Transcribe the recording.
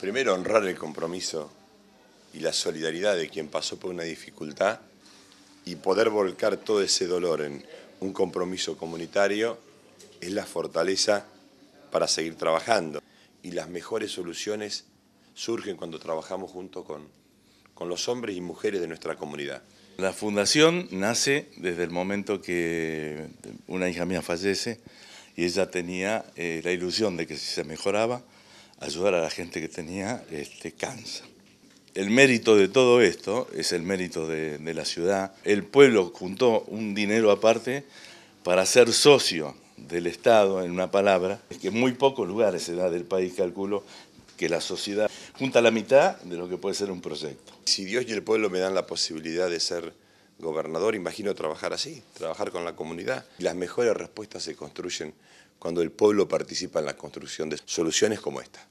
Primero, honrar el compromiso y la solidaridad de quien pasó por una dificultad y poder volcar todo ese dolor en un compromiso comunitario es la fortaleza para seguir trabajando. Y las mejores soluciones surgen cuando trabajamos junto con, con los hombres y mujeres de nuestra comunidad. La fundación nace desde el momento que una hija mía fallece y ella tenía eh, la ilusión de que si se mejoraba, ayudar a la gente que tenía este, cáncer. El mérito de todo esto es el mérito de, la ciudad. El pueblo juntó un dinero aparte para ser socio del Estado, en una palabra, es que muy pocos lugares se da del país, calculo, que la sociedad junta la mitad de lo que puede ser un proyecto. Si Dios y el pueblo me dan la posibilidad de ser gobernador, imagino trabajar así, trabajar con la comunidad. Las mejores respuestas se construyen cuando el pueblo participa en la construcción de soluciones como esta.